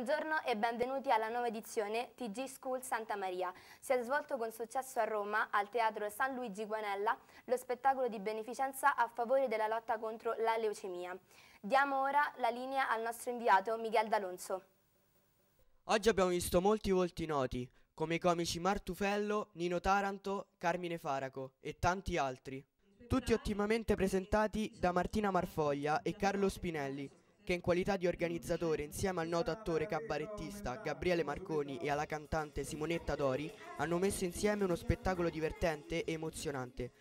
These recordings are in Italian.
Buongiorno e benvenuti alla nuova edizione TG School Santa Maria. Si è svolto con successo a Roma, al Teatro San Luigi Guanella, lo spettacolo di beneficenza a favore della lotta contro la leucemia. Diamo ora la linea al nostro inviato Miguel D'Alonso. Oggi abbiamo visto molti volti noti, come i comici Martufello, Nino Taranto, Carmine Faraco e tanti altri. Tutti ottimamente presentati da Martina Marfoglia e Carlo Spinelli, che in qualità di organizzatore insieme al noto attore cabarettista Gabriele Marconi e alla cantante Simonetta Dori hanno messo insieme uno spettacolo divertente e emozionante.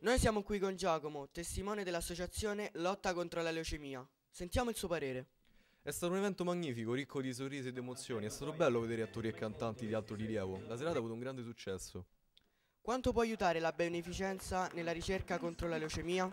Noi siamo qui con Giacomo, testimone dell'associazione Lotta contro la leucemia. Sentiamo il suo parere. È stato un evento magnifico, ricco di sorrisi ed emozioni. È stato bello vedere attori e cantanti di alto rilievo. La serata ha avuto un grande successo. Quanto può aiutare la beneficenza nella ricerca contro la leucemia?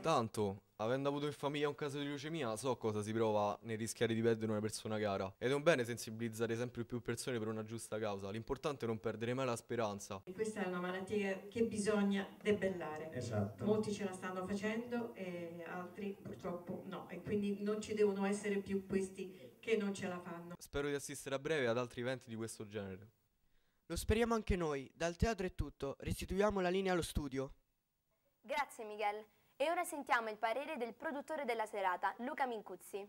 Tanto, Avendo avuto in famiglia un caso di leucemia, so cosa si prova nel rischiare di perdere una persona cara. Ed è un bene sensibilizzare sempre più persone per una giusta causa. L'importante è non perdere mai la speranza. E questa è una malattia che bisogna debellare. Esatto. Molti ce la stanno facendo e altri purtroppo no. E quindi non ci devono essere più questi che non ce la fanno. Spero di assistere a breve ad altri eventi di questo genere. Lo speriamo anche noi. Dal teatro è tutto. Restituiamo la linea allo studio. Grazie Miguel. E ora sentiamo il parere del produttore della serata, Luca Mincuzzi.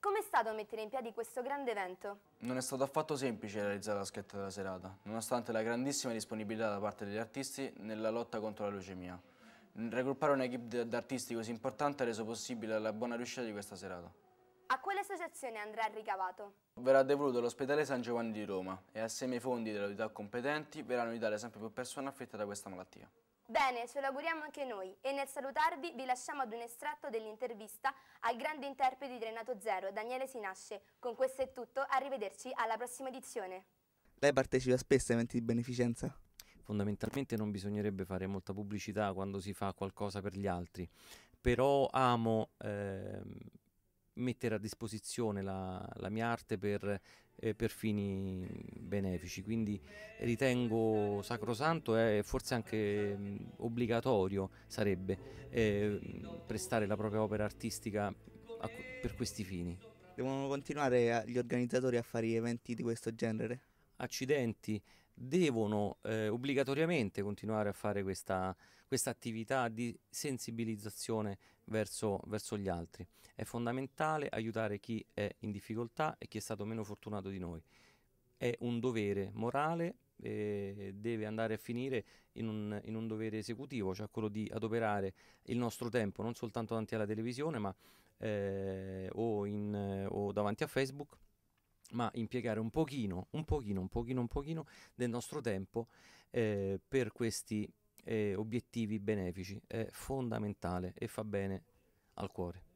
Com'è stato mettere in piedi questo grande evento? Non è stato affatto semplice realizzare la scheda della serata, nonostante la grandissima disponibilità da parte degli artisti nella lotta contro la leucemia. Regruppare un'equipe d'artisti così importante ha reso possibile la buona riuscita di questa serata. A quale associazione andrà ricavato? Verrà devoluto all'ospedale San Giovanni di Roma e assieme ai fondi delle autorità competenti verranno in sempre più persone affette da questa malattia. Bene, ce lo auguriamo anche noi e nel salutarvi vi lasciamo ad un estratto dell'intervista al grande interprete di Renato Zero, Daniele Sinasce. Con questo è tutto, arrivederci alla prossima edizione. Lei partecipa spesso a eventi di beneficenza? Fondamentalmente non bisognerebbe fare molta pubblicità quando si fa qualcosa per gli altri, però amo... Ehm, mettere a disposizione la, la, mia arte per eh, per fini benefici. Quindi ritengo sacrosanto e forse anche mh, obbligatorio sarebbe eh, prestare la propria opera artistica a, per questi fini. Devono continuare gli organizzatori a fare eventi di questo genere? Accidenti, devono eh, obbligatoriamente continuare a fare questa, questa attività di sensibilizzazione verso, verso, gli altri. È fondamentale aiutare chi è in difficoltà e chi è stato meno fortunato di noi. È un dovere morale e eh, deve andare a finire in un, in un dovere esecutivo, cioè quello di adoperare il nostro tempo non soltanto davanti alla televisione ma eh, o, in, o davanti a Facebook ma impiegare un pochino, un pochino, un pochino, un pochino del nostro tempo eh, per questi eh, obiettivi benefici è fondamentale e fa bene al cuore.